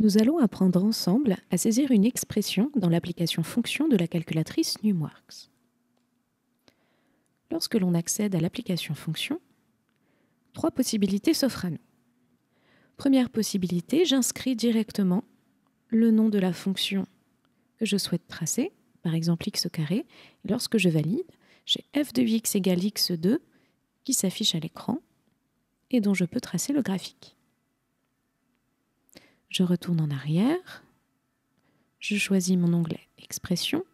Nous allons apprendre ensemble à saisir une expression dans l'application fonction de la calculatrice NumWorks. Lorsque l'on accède à l'application fonction, trois possibilités s'offrent à nous. Première possibilité, j'inscris directement le nom de la fonction que je souhaite tracer, par exemple x carré, lorsque je valide, j'ai f de x égale x2 qui s'affiche à l'écran et dont je peux tracer le graphique. Je retourne en arrière. Je choisis mon onglet Expression.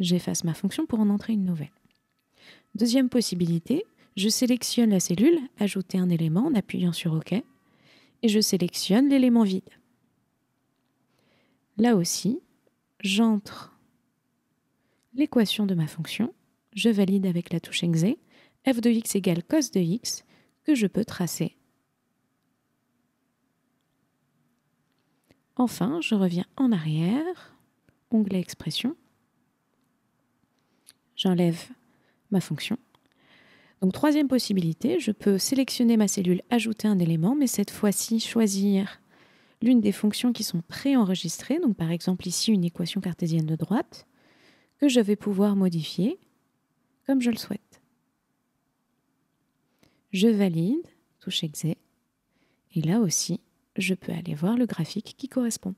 J'efface ma fonction pour en entrer une nouvelle. Deuxième possibilité, je sélectionne la cellule, ajouter un élément en appuyant sur OK, et je sélectionne l'élément vide. Là aussi, j'entre l'équation de ma fonction, je valide avec la touche exe, f de x égale cos de x, que je peux tracer Enfin, je reviens en arrière, onglet expression. J'enlève ma fonction. Donc troisième possibilité, je peux sélectionner ma cellule, ajouter un élément, mais cette fois-ci choisir l'une des fonctions qui sont préenregistrées, donc par exemple ici une équation cartésienne de droite, que je vais pouvoir modifier comme je le souhaite. Je valide, touche exé, et là aussi, je peux aller voir le graphique qui correspond.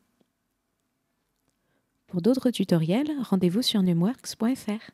Pour d'autres tutoriels, rendez-vous sur numworks.fr.